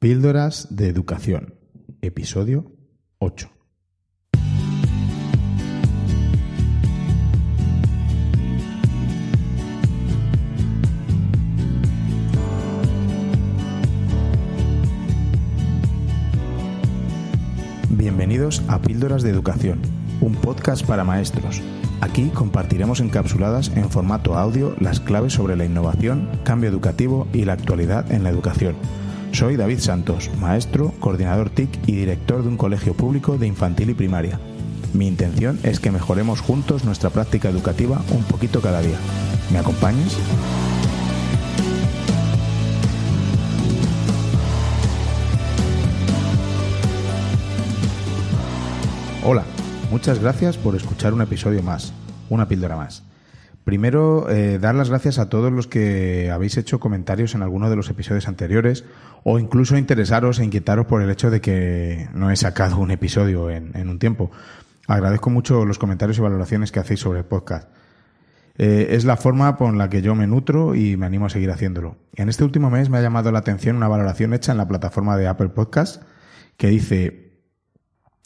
Píldoras de Educación, episodio 8. Bienvenidos a Píldoras de Educación, un podcast para maestros Aquí compartiremos encapsuladas en formato audio las claves sobre la innovación, cambio educativo y la actualidad en la educación soy David Santos, maestro, coordinador TIC y director de un colegio público de infantil y primaria. Mi intención es que mejoremos juntos nuestra práctica educativa un poquito cada día. ¿Me acompañas? Hola, muchas gracias por escuchar un episodio más, una píldora más. Primero, eh, dar las gracias a todos los que habéis hecho comentarios en alguno de los episodios anteriores o incluso interesaros e inquietaros por el hecho de que no he sacado un episodio en, un tiempo. Agradezco mucho los comentarios y valoraciones que hacéis sobre el podcast. Eh, es la forma con la que yo me nutro y me animo a seguir haciéndolo. En este último mes me ha llamado la atención una valoración hecha en la plataforma de Apple Podcast que dice,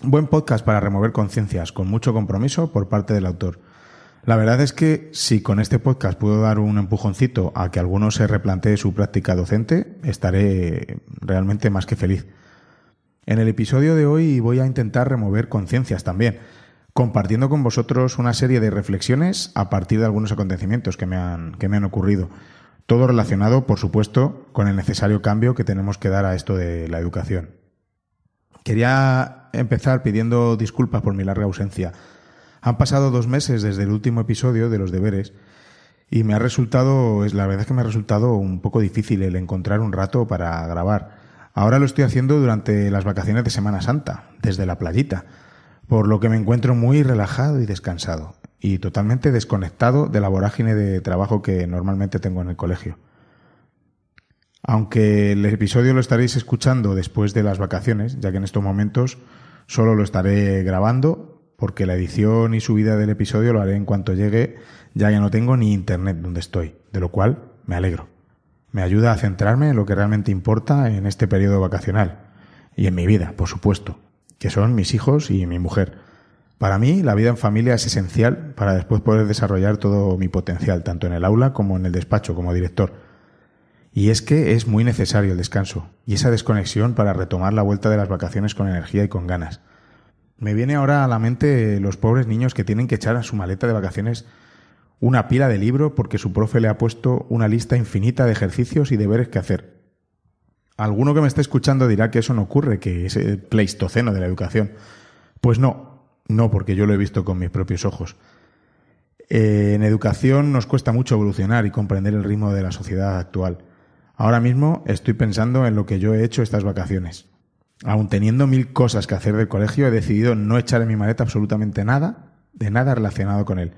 buen podcast para remover conciencias con mucho compromiso por parte del autor. La verdad es que si con este podcast puedo dar un empujoncito a que alguno se replantee su práctica docente, estaré realmente más que feliz. En el episodio de hoy voy a intentar remover conciencias también, compartiendo con vosotros una serie de reflexiones a partir de algunos acontecimientos que me han, que me han ocurrido. Todo relacionado, por supuesto, con el necesario cambio que tenemos que dar a esto de la educación. Quería empezar pidiendo disculpas por mi larga ausencia. Han pasado dos meses desde el último episodio de los deberes y me ha resultado, es la verdad es que me ha resultado un poco difícil el encontrar un rato para grabar. Ahora lo estoy haciendo durante las vacaciones de Semana Santa, desde la playita, por lo que me encuentro muy relajado y descansado, y totalmente desconectado de la vorágine de trabajo que normalmente tengo en el colegio. Aunque el episodio lo estaréis escuchando después de las vacaciones, ya que en estos momentos solo lo estaré grabando porque la edición y subida del episodio lo haré en cuanto llegue, ya que no tengo ni internet donde estoy, de lo cual me alegro. Me ayuda a centrarme en lo que realmente importa en este periodo vacacional y en mi vida, por supuesto, que son mis hijos y mi mujer. Para mí, la vida en familia es esencial para después poder desarrollar todo mi potencial, tanto en el aula como en el despacho como director. Y es que es muy necesario el descanso y esa desconexión para retomar la vuelta de las vacaciones con energía y con ganas. Me viene ahora a la mente los pobres niños que tienen que echar a su maleta de vacaciones una pila de libro porque su profe le ha puesto una lista infinita de ejercicios y deberes que hacer. Alguno que me esté escuchando dirá que eso no ocurre, que es el pleistoceno de la educación. Pues no, no, porque yo lo he visto con mis propios ojos. Eh, en educación nos cuesta mucho evolucionar y comprender el ritmo de la sociedad actual. Ahora mismo estoy pensando en lo que yo he hecho estas vacaciones aún teniendo mil cosas que hacer del colegio, he decidido no echar en mi maleta absolutamente nada, de nada relacionado con él.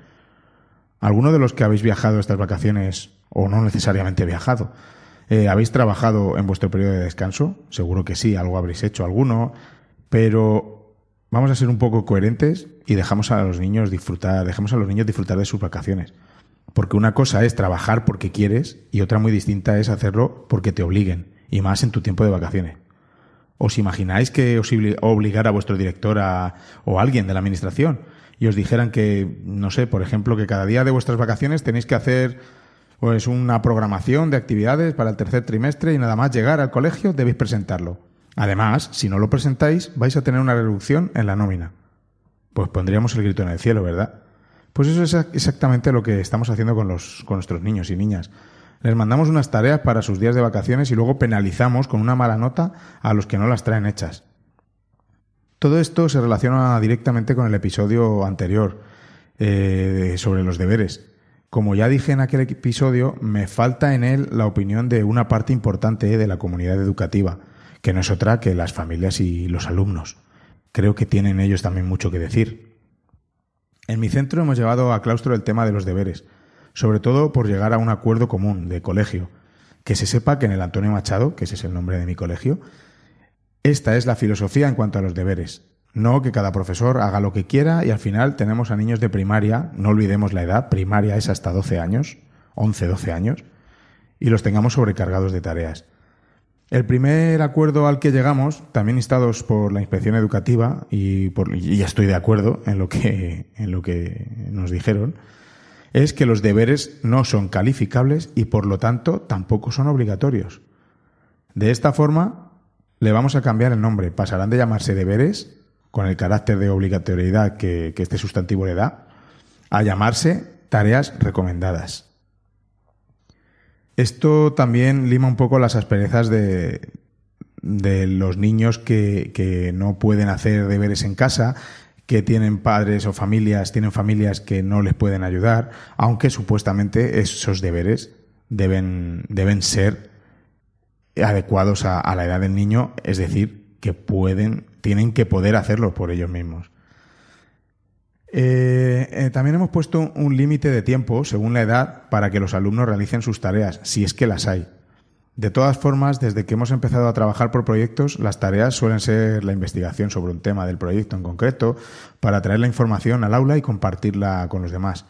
¿Alguno de los que habéis viajado estas vacaciones, o no necesariamente viajado, eh, habéis trabajado en vuestro periodo de descanso? Seguro que sí, algo habréis hecho alguno, pero vamos a ser un poco coherentes y dejamos a los niños disfrutar, dejamos a los niños disfrutar de sus vacaciones. Porque una cosa es trabajar porque quieres y otra muy distinta es hacerlo porque te obliguen, y más en tu tiempo de vacaciones. ¿Os imagináis que os obligara a vuestro director o alguien de la administración y os dijeran que, no sé, por ejemplo, que cada día de vuestras vacaciones tenéis que hacer pues una programación de actividades para el tercer trimestre y nada más llegar al colegio debéis presentarlo. Además, si no lo presentáis, vais a tener una reducción en la nómina. Pues pondríamos el grito en el cielo, ¿verdad? Pues eso es exactamente lo que estamos haciendo con, los, con nuestros niños y niñas. Les mandamos unas tareas para sus días de vacaciones y luego penalizamos con una mala nota a los que no las traen hechas. Todo esto se relaciona directamente con el episodio anterior eh, sobre los deberes. Como ya dije en aquel episodio, me falta en él la opinión de una parte importante de la comunidad educativa, que no es otra que las familias y los alumnos. Creo que tienen ellos también mucho que decir. En mi centro hemos llevado a claustro el tema de los deberes, sobre todo por llegar a un acuerdo común de colegio. Que se sepa que en el Antonio Machado, que ese es el nombre de mi colegio, esta es la filosofía en cuanto a los deberes. No que cada profesor haga lo que quiera y al final tenemos a niños de primaria, no olvidemos la edad, primaria es hasta 12 años, 11, 12 años, y los tengamos sobrecargados de tareas. El primer acuerdo al que llegamos, también instados por la inspección educativa, y, y ya estoy de acuerdo en lo que, en lo que nos dijeron, es que los deberes no son calificables y por lo tanto tampoco son obligatorios. De esta forma, le vamos a cambiar el nombre. Pasarán de llamarse deberes, con el carácter de obligatoriedad que, este sustantivo le da, a llamarse tareas recomendadas. Esto también lima un poco las asperezas de, los niños que, que, no pueden hacer deberes en casa que tienen padres o familias, tienen familias que no les pueden ayudar, aunque supuestamente esos deberes deben, deben ser adecuados a, la edad del niño, es decir, que pueden, tienen que poder hacerlo por ellos mismos. Eh, eh, también hemos puesto un límite de tiempo según la edad para que los alumnos realicen sus tareas, si es que las hay. De todas formas, desde que hemos empezado a trabajar por proyectos, las tareas suelen ser la investigación sobre un tema del proyecto en concreto, para traer la información al aula y compartirla con los demás.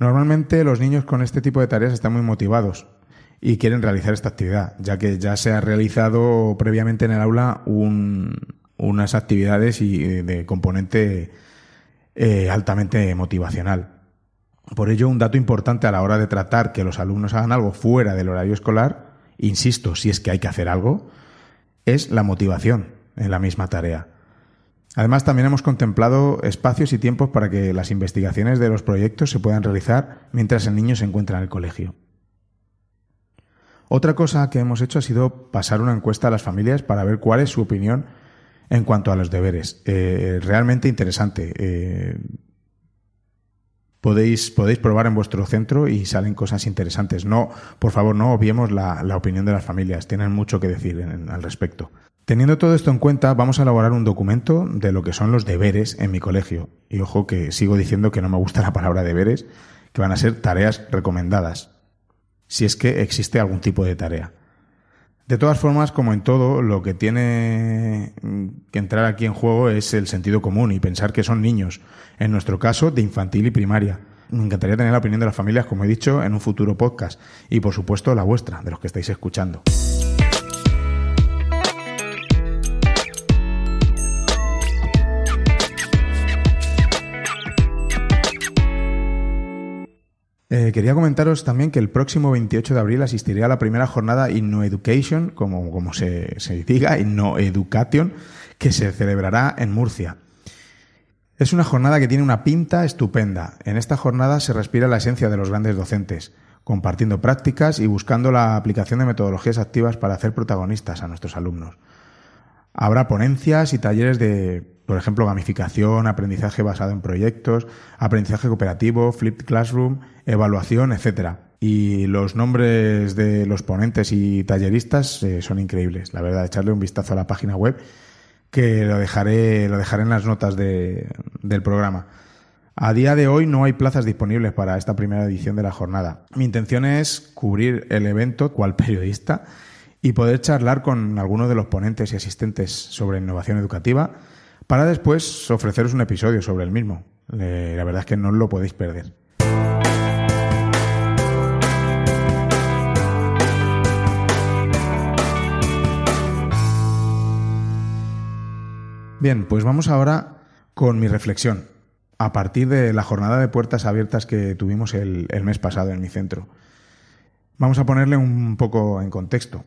Normalmente los niños con este tipo de tareas están muy motivados y quieren realizar esta actividad, ya que ya se ha realizado previamente en el aula unas actividades y eh, de componente eh, altamente motivacional. Por ello, un dato importante a la hora de tratar que los alumnos hagan algo fuera del horario escolar insisto, si es que hay que hacer algo, es la motivación en la misma tarea. Además, también hemos contemplado espacios y tiempos para que las investigaciones de los proyectos se puedan realizar mientras el niño se encuentra en el colegio. Otra cosa que hemos hecho ha sido pasar una encuesta a las familias para ver cuál es su opinión en cuanto a los deberes. Eh, realmente interesante. Eh, podéis, podéis probar en vuestro centro y salen cosas interesantes. No, por favor, no obviemos la, opinión de las familias, tienen mucho que decir al respecto. Teniendo todo esto en cuenta, vamos a elaborar un documento de lo que son los deberes en mi colegio. Y ojo que sigo diciendo que no me gusta la palabra deberes, que van a ser tareas recomendadas, si es que existe algún tipo de tarea. De todas formas, como en todo, lo que tiene mm, que entrar aquí en juego es el sentido común y pensar que son niños, en nuestro caso de infantil y primaria. Me encantaría tener la opinión de las familias, como he dicho, en un futuro podcast y por supuesto la vuestra, de los que estáis escuchando. Eh, quería comentaros también que el próximo 28 de abril asistiré a la primera jornada Inno Education, como, como se, se diga, Inno Education, que se celebrará en Murcia. Es una jornada que tiene una pinta estupenda. En esta jornada se respira la esencia de los grandes docentes, compartiendo prácticas y buscando la aplicación de metodologías activas para hacer protagonistas a nuestros alumnos. Habrá ponencias y talleres de por ejemplo, gamificación, aprendizaje basado en proyectos, aprendizaje cooperativo, flipped classroom, evaluación, etcétera. Y los nombres de los ponentes y talleristas eh, son increíbles. La verdad, echarle un vistazo a la página web que lo dejaré, lo dejaré en las notas del programa. A día de hoy no hay plazas disponibles para esta primera edición de la jornada. Mi intención es cubrir el evento cual periodista y poder charlar con algunos de los ponentes y asistentes sobre innovación educativa, para después ofreceros un episodio sobre el mismo. Eh, la verdad es que no lo podéis perder. Bien, pues vamos ahora con mi reflexión, a partir de la jornada de puertas abiertas que tuvimos el mes pasado en mi centro. Vamos a ponerle un poco en contexto.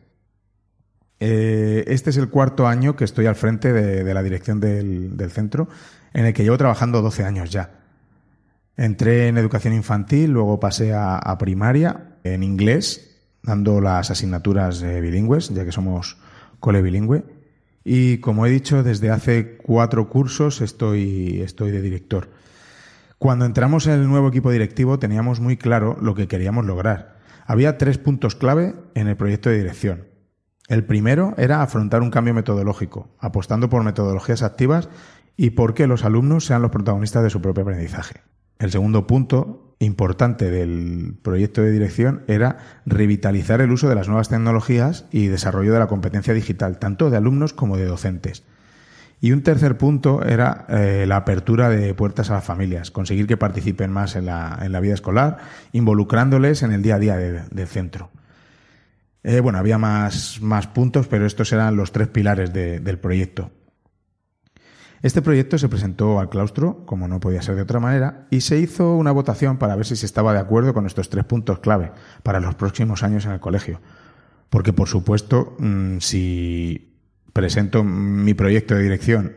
Eh, este es el cuarto año que estoy al frente de, la dirección del, centro, en el que llevo trabajando 12 años ya. Entré en educación infantil, luego pasé a, primaria en inglés, dando las asignaturas eh, bilingües, ya que somos cole bilingüe. Y como he dicho, desde hace cuatro cursos estoy de director. Cuando entramos en el nuevo equipo directivo teníamos muy claro lo que queríamos lograr. Había tres puntos clave en el proyecto de dirección. El primero era afrontar un cambio metodológico, apostando por metodologías activas y por que los alumnos sean los protagonistas de su propio aprendizaje. El segundo punto importante del proyecto de dirección era revitalizar el uso de las nuevas tecnologías y desarrollo de la competencia digital, tanto de alumnos como de docentes. Y un tercer punto era eh, la apertura de puertas a las familias, conseguir que participen más en la, en la vida escolar, involucrándoles en el día a día del centro. Eh, bueno, había más, más, puntos, pero estos eran los tres pilares del proyecto. Este proyecto se presentó al claustro, como no podía ser de otra manera, y se hizo una votación para ver si se estaba de acuerdo con estos tres puntos clave para los próximos años en el colegio. Porque, por supuesto, mm, si presento mi proyecto de dirección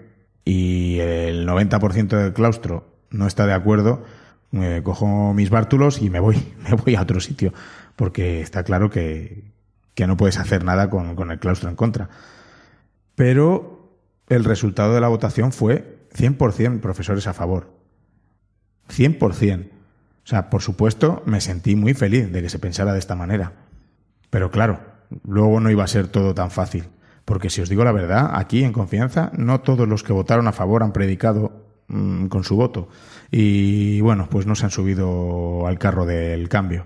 y el 90% del claustro no está de acuerdo, me eh, cojo mis bártulos y me voy, me voy a otro sitio, porque está claro que, que no puedes hacer nada con, el claustro en contra. Pero el resultado de la votación fue 100% profesores a favor. 100%. O sea, por supuesto, me sentí muy feliz de que se pensara de esta manera. Pero claro, luego no iba a ser todo tan fácil. Porque si os digo la verdad, aquí en confianza, no todos los que votaron a favor han predicado mm, con su voto. Y bueno, pues no se han subido al carro del cambio.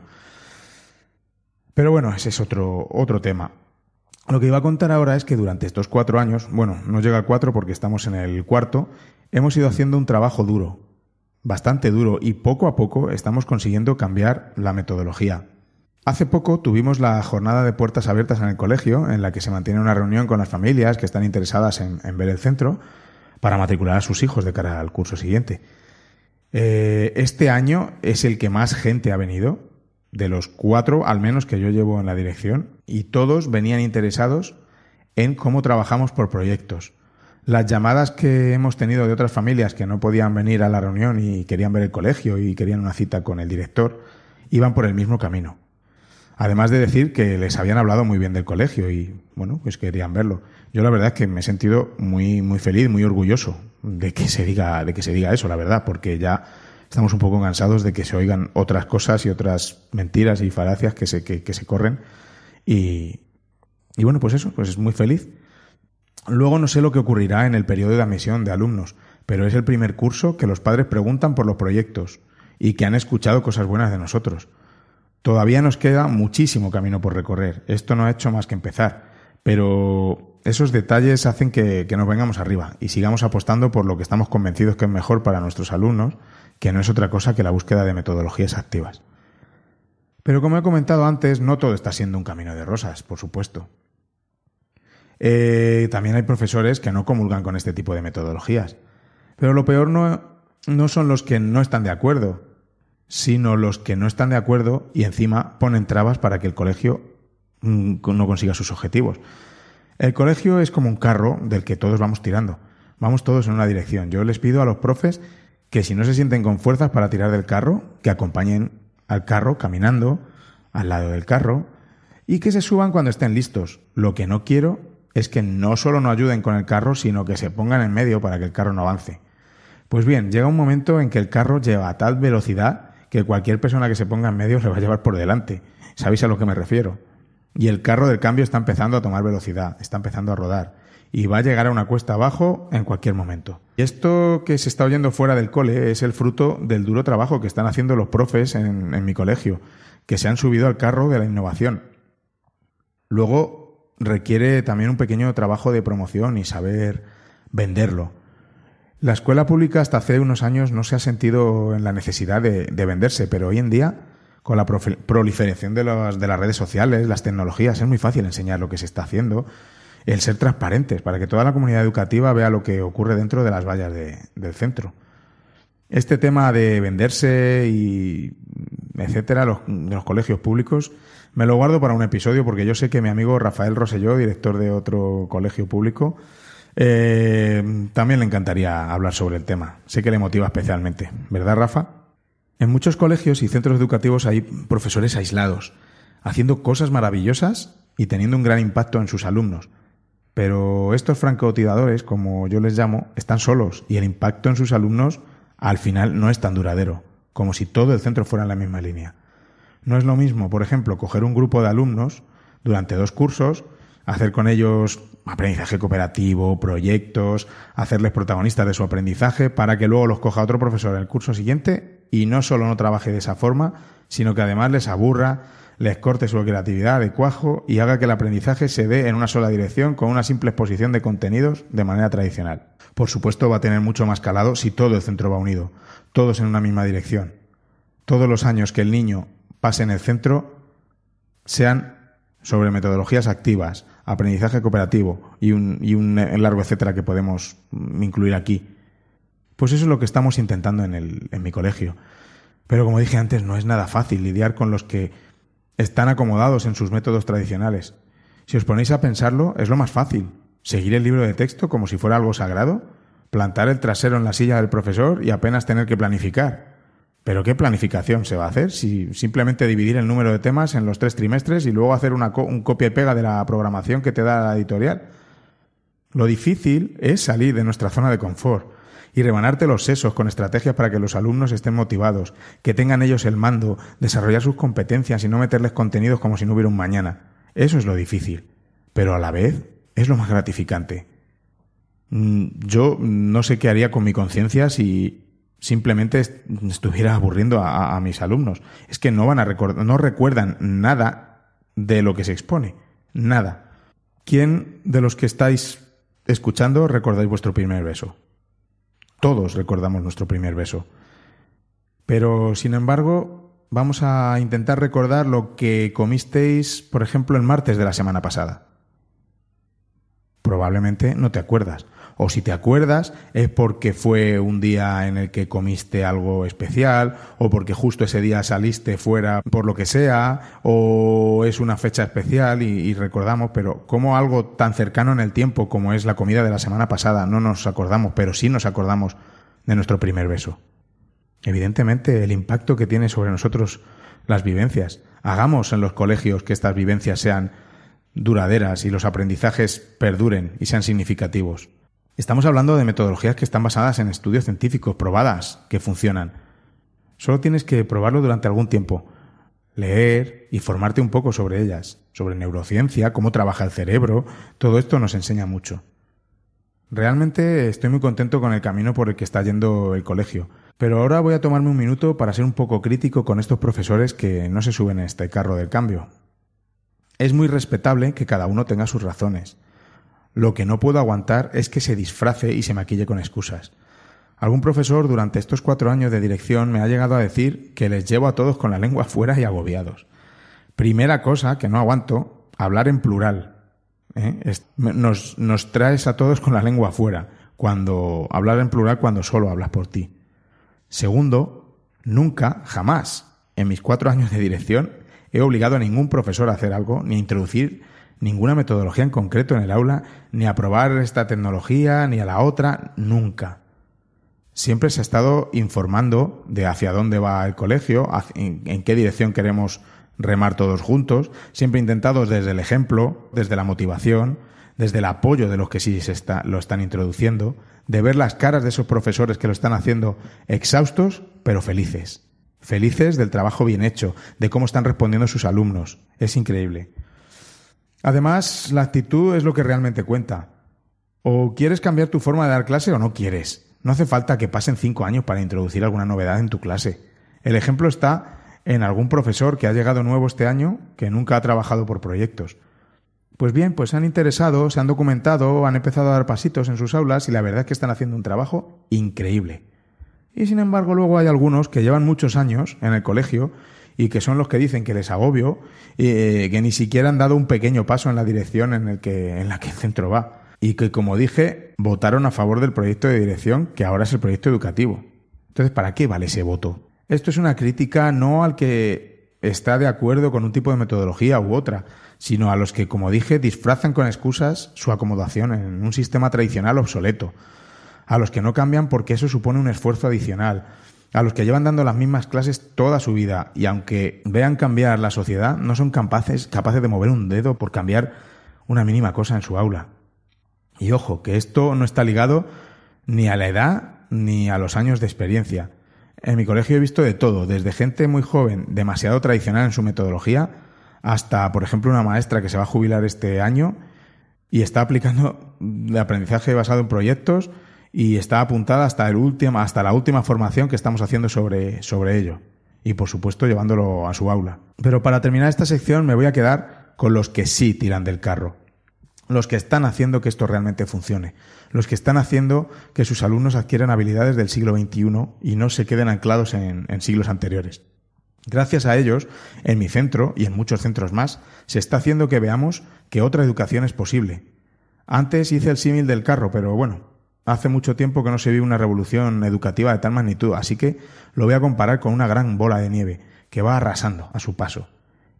Pero bueno, ese es otro, otro tema. Lo que iba a contar ahora es que durante estos cuatro años, bueno, no llega a cuatro porque estamos en el cuarto, hemos ido mm. haciendo un trabajo duro, bastante duro, y poco a poco estamos consiguiendo cambiar la metodología. Hace poco tuvimos la jornada de puertas abiertas en el colegio, en la que se mantiene una reunión con las familias que están interesadas en, ver el centro para matricular a sus hijos de cara al curso siguiente. Eh, este año es el que más gente ha venido, de los cuatro, al menos que yo llevo en la dirección, y todos venían interesados en cómo trabajamos por proyectos. Las llamadas que hemos tenido de otras familias que no podían venir a la reunión y querían ver el colegio y querían una cita con el director, iban por el mismo camino. Además de decir que les habían hablado muy bien del colegio y, bueno, pues querían verlo. Yo la verdad es que me he sentido muy, muy feliz, muy orgulloso de que se diga, de que se diga eso, la verdad, porque ya estamos un poco cansados de que se oigan otras cosas y otras mentiras y falacias que se, que, se corren. Y, bueno, pues eso, pues es muy feliz. Luego no sé lo que ocurrirá en el periodo de admisión de alumnos, pero es el primer curso que los padres preguntan por los proyectos y que han escuchado cosas buenas de nosotros. Todavía nos queda muchísimo camino por recorrer. Esto no ha hecho más que empezar, pero esos detalles hacen que, que nos vengamos arriba y sigamos apostando por lo que estamos convencidos que es mejor para nuestros alumnos que no es otra cosa que la búsqueda de metodologías activas. Pero como he comentado antes, no todo está siendo un camino de rosas, por supuesto. Eh, también hay profesores que no comulgan con este tipo de metodologías. Pero lo peor no, no son los que no están de acuerdo, sino los que no están de acuerdo y encima ponen trabas para que el colegio mm, no consiga sus objetivos. El colegio es como un carro del que todos vamos tirando. Vamos todos en una dirección. Yo les pido a los profes que si no se sienten con fuerzas para tirar del carro, que acompañen al carro caminando al lado del carro y que se suban cuando estén listos. Lo que no quiero es que no solo no ayuden con el carro, sino que se pongan en medio para que el carro no avance. Pues bien, llega un momento en que el carro lleva a tal velocidad que cualquier persona que se ponga en medio le va a llevar por delante. ¿Sabéis a lo que me refiero? Y el carro del cambio está empezando a tomar velocidad, está empezando a rodar y va a llegar a una cuesta abajo en cualquier momento. Y esto que se está oyendo fuera del cole es el fruto del duro trabajo que están haciendo los profes en, mi colegio, que se han subido al carro de la innovación. Luego requiere también un pequeño trabajo de promoción y saber venderlo. La escuela pública hasta hace unos años no se ha sentido en la necesidad de, de venderse, pero hoy en día con la proliferación de, de, las redes sociales, las tecnologías, es muy fácil enseñar lo que se está haciendo el ser transparentes, para que toda la comunidad educativa vea lo que ocurre dentro de las vallas del centro. Este tema de venderse y etcétera, de los colegios públicos, me lo guardo para un episodio porque yo sé que mi amigo Rafael Roselló, director de otro colegio público, eh, también le encantaría hablar sobre el tema. Sé que le motiva especialmente, ¿verdad, Rafa? En muchos colegios y centros educativos hay profesores aislados, haciendo cosas maravillosas y teniendo un gran impacto en sus alumnos, pero estos francotiradores, como yo les llamo, están solos y el impacto en sus alumnos al final no es tan duradero, como si todo el centro fuera en la misma línea. No es lo mismo, por ejemplo, coger un grupo de alumnos durante dos cursos, hacer con ellos aprendizaje cooperativo, proyectos, hacerles protagonistas de su aprendizaje para que luego los coja otro profesor en el curso siguiente y no solo no trabaje de esa forma, sino que además les aburra, les corte su creatividad de cuajo y haga que el aprendizaje se dé en una sola dirección con una simple exposición de contenidos de manera tradicional. Por supuesto va a tener mucho más calado si todo el centro va unido, todos en una misma dirección. Todos los años que el niño pase en el centro sean sobre metodologías activas, aprendizaje cooperativo y un, largo etcétera que podemos incluir aquí. Pues eso es lo que estamos intentando en, el, en mi colegio. Pero como dije antes, no es nada fácil lidiar con los que están acomodados en sus métodos tradicionales. Si os ponéis a pensarlo, es lo más fácil. Seguir el libro de texto como si fuera algo sagrado, plantar el trasero en la silla del profesor y apenas tener que planificar. Pero ¿qué planificación se va a hacer si simplemente dividir el número de temas en los tres trimestres y luego hacer una un copia y pega de la programación que te da la editorial? Lo difícil es salir de nuestra zona de confort, y rebanarte los sesos con estrategias para que los alumnos estén motivados, que tengan ellos el mando, desarrollar sus competencias y no meterles contenidos como si no hubiera un mañana. Eso es lo difícil, pero a la vez es lo más gratificante. Mm, yo no sé qué haría con mi conciencia si simplemente estuviera aburriendo a, mis alumnos. Es que no van a recordar, no recuerdan nada de lo que se expone. Nada. ¿Quién de los que estáis escuchando recordáis vuestro primer beso? Todos recordamos nuestro primer beso. Pero, sin embargo, vamos a intentar recordar lo que comisteis, por ejemplo, el martes de la semana pasada. Probablemente no te acuerdas, o si te acuerdas es porque fue un día en el que comiste algo especial o porque justo ese día saliste fuera por lo que sea o es una fecha especial y, recordamos, pero como algo tan cercano en el tiempo como es la comida de la semana pasada no nos acordamos, pero sí nos acordamos de nuestro primer beso. Evidentemente el impacto que tiene sobre nosotros las vivencias. Hagamos en los colegios que estas vivencias sean duraderas y los aprendizajes perduren y sean significativos. Estamos hablando de metodologías que están basadas en estudios científicos, probadas, que funcionan. Solo tienes que probarlo durante algún tiempo, leer y formarte un poco sobre ellas, sobre neurociencia, cómo trabaja el cerebro, todo esto nos enseña mucho. Realmente estoy muy contento con el camino por el que está yendo el colegio, pero ahora voy a tomarme un minuto para ser un poco crítico con estos profesores que no se suben a este carro del cambio. Es muy respetable que cada uno tenga sus razones, lo que no puedo aguantar es que se disfrace y se maquille con excusas. Algún profesor durante estos cuatro años de dirección me ha llegado a decir que les llevo a todos con la lengua fuera y agobiados. Primera cosa que no aguanto, hablar en plural. ¿eh? Nos, traes a todos con la lengua fuera, cuando hablar en plural cuando solo hablas por ti. Segundo, nunca, jamás, en mis cuatro años de dirección, he obligado a ningún profesor a hacer algo ni a introducir ninguna metodología en concreto en el aula, ni a probar esta tecnología, ni a la otra, nunca. Siempre se ha estado informando de hacia dónde va el colegio, en qué dirección queremos remar todos juntos, siempre intentados desde el ejemplo, desde la motivación, desde el apoyo de los que sí se lo están introduciendo, de ver las caras de esos profesores que lo están haciendo exhaustos pero felices. Felices del trabajo bien hecho, de cómo están respondiendo sus alumnos. Es increíble. Además, la actitud es lo que realmente cuenta. O quieres cambiar tu forma de dar clase o no quieres. No hace falta que pasen cinco años para introducir alguna novedad en tu clase. El ejemplo está en algún profesor que ha llegado nuevo este año que nunca ha trabajado por proyectos. Pues bien, pues se han interesado, se han documentado, han empezado a dar pasitos en sus aulas y la verdad es que están haciendo un trabajo increíble. Y sin embargo, luego hay algunos que llevan muchos años en el colegio y que son los que dicen que les agobio, y eh, que ni siquiera han dado un pequeño paso en la dirección en, el que, en la que el centro va. Y que, como dije, votaron a favor del proyecto de dirección, que ahora es el proyecto educativo. Entonces, ¿para qué vale ese voto? Esto es una crítica no al que está de acuerdo con un tipo de metodología u otra, sino a los que, como dije, disfrazan con excusas su acomodación en un sistema tradicional obsoleto, a los que no cambian porque eso supone un esfuerzo adicional, a los que llevan dando las mismas clases toda su vida y aunque vean cambiar la sociedad, no son capaces, capaces de mover un dedo por cambiar una mínima cosa en su aula. Y ojo, que esto no está ligado ni a la edad ni a los años de experiencia. En mi colegio he visto de todo, desde gente muy joven, demasiado tradicional en su metodología, hasta, por ejemplo, una maestra que se va a jubilar este año y está aplicando el aprendizaje basado en proyectos y está apuntada hasta, el último, hasta la última formación que estamos haciendo sobre, sobre ello. Y por supuesto llevándolo a su aula. Pero para terminar esta sección me voy a quedar con los que sí tiran del carro. Los que están haciendo que esto realmente funcione. Los que están haciendo que sus alumnos adquieran habilidades del siglo XXI y no se queden anclados en siglos anteriores. Gracias a ellos, en mi centro y en muchos centros más, se está haciendo que veamos que otra educación es posible. Antes hice el símil del carro, pero bueno, Hace mucho tiempo que no se vive una revolución educativa de tal magnitud, así que lo voy a comparar con una gran bola de nieve que va arrasando a su paso.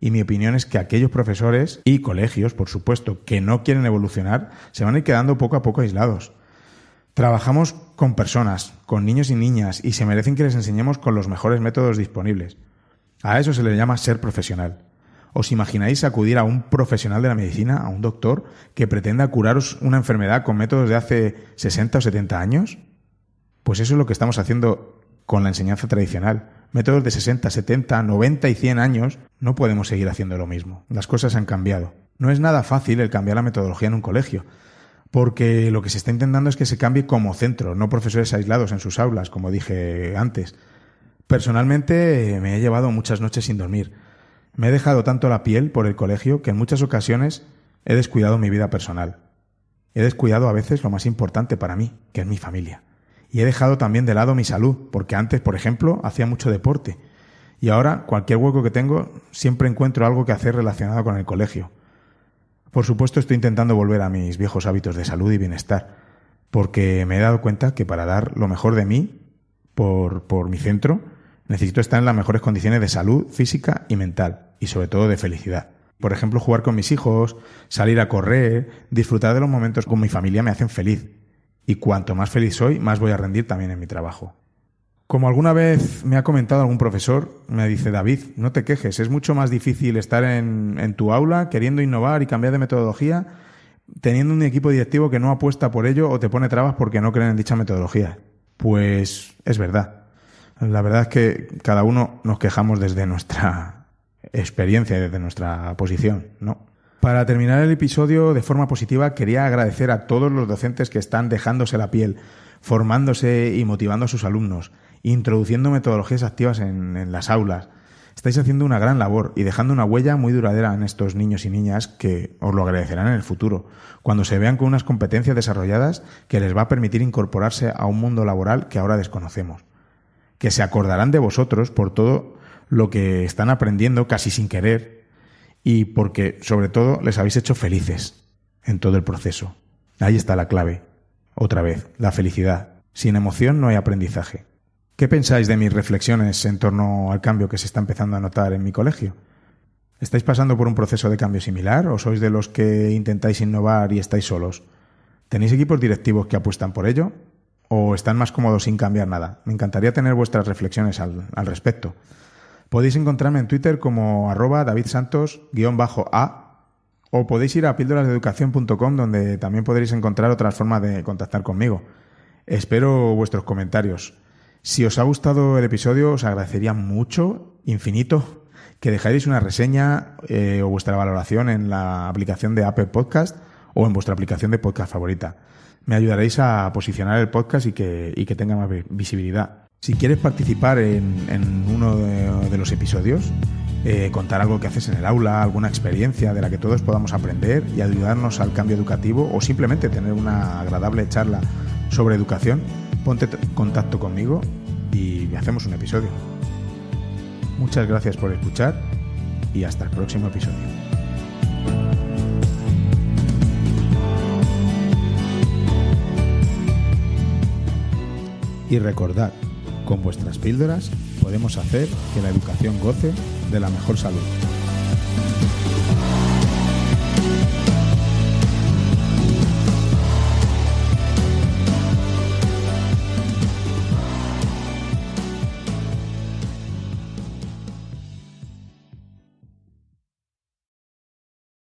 Y mi opinión es que aquellos profesores y colegios, por supuesto, que no quieren evolucionar, se van a ir quedando poco a poco aislados. Trabajamos con personas, con niños y niñas, y se merecen que les enseñemos con los mejores métodos disponibles. A eso se le llama ser profesional. ¿Os imagináis acudir a un profesional de la medicina, a un doctor, que pretenda curaros una enfermedad con métodos de hace 60 o 70 años? Pues eso es lo que estamos haciendo con la enseñanza tradicional. Métodos de 60, 70, 90 y 100 años, no podemos seguir haciendo lo mismo. Las cosas han cambiado. No es nada fácil el cambiar la metodología en un colegio, porque lo que se está intentando es que se cambie como centro, no profesores aislados en sus aulas, como dije antes. Personalmente me he llevado muchas noches sin dormir me he dejado tanto la piel por el colegio que en muchas ocasiones he descuidado mi vida personal. He descuidado a veces lo más importante para mí, que es mi familia. Y he dejado también de lado mi salud, porque antes, por ejemplo, hacía mucho deporte. Y ahora, cualquier hueco que tengo, siempre encuentro algo que hacer relacionado con el colegio. Por supuesto, estoy intentando volver a mis viejos hábitos de salud y bienestar, porque me he dado cuenta que para dar lo mejor de mí, por, por mi centro, Necesito estar en las mejores condiciones de salud física y mental, y sobre todo de felicidad. Por ejemplo, jugar con mis hijos, salir a correr, disfrutar de los momentos con mi familia me hacen feliz. Y cuanto más feliz soy, más voy a rendir también en mi trabajo. Como alguna vez me ha comentado algún profesor, me dice David, no te quejes, es mucho más difícil estar en, tu aula queriendo innovar y cambiar de metodología teniendo un equipo directivo que no apuesta por ello o te pone trabas porque no creen en dicha metodología. Pues es verdad. La verdad es que cada uno nos quejamos desde nuestra experiencia y desde nuestra posición, ¿no? Para terminar el episodio de forma positiva, quería agradecer a todos los docentes que están dejándose la piel, formándose y motivando a sus alumnos, introduciendo metodologías activas en, en las aulas. Estáis haciendo una gran labor y dejando una huella muy duradera en estos niños y niñas que os lo agradecerán en el futuro, cuando se vean con unas competencias desarrolladas que les va a permitir incorporarse a un mundo laboral que ahora desconocemos que se acordarán de vosotros por todo lo que están aprendiendo casi sin querer y porque sobre todo les habéis hecho felices en todo el proceso. Ahí está la clave. Otra vez, la felicidad. Sin emoción no hay aprendizaje. ¿Qué pensáis de mis reflexiones en torno al cambio que se está empezando a notar en mi colegio? ¿Estáis pasando por un proceso de cambio similar o sois de los que intentáis innovar y estáis solos? ¿Tenéis equipos directivos que apuestan por ello? o están más cómodos sin cambiar nada. Me encantaría tener vuestras reflexiones al, respecto. Podéis encontrarme en Twitter como arroba davidsantos-a o podéis ir a píldorasdeeducación.com donde también podréis encontrar otras formas de contactar conmigo. Espero vuestros comentarios. Si os ha gustado el episodio, os agradecería mucho, infinito, que dejáis una reseña eh, o vuestra valoración en la aplicación de Apple Podcast o en vuestra aplicación de podcast favorita me ayudaréis a posicionar el podcast y que, tenga más visibilidad. Si quieres participar en, uno de, los episodios, eh, contar algo que haces en el aula, alguna experiencia de la que todos podamos aprender y ayudarnos al cambio educativo o simplemente tener una agradable charla sobre educación, ponte contacto conmigo y hacemos un episodio. Muchas gracias por escuchar y hasta el próximo episodio. Y recordad, con vuestras píldoras podemos hacer que la educación goce de la mejor salud.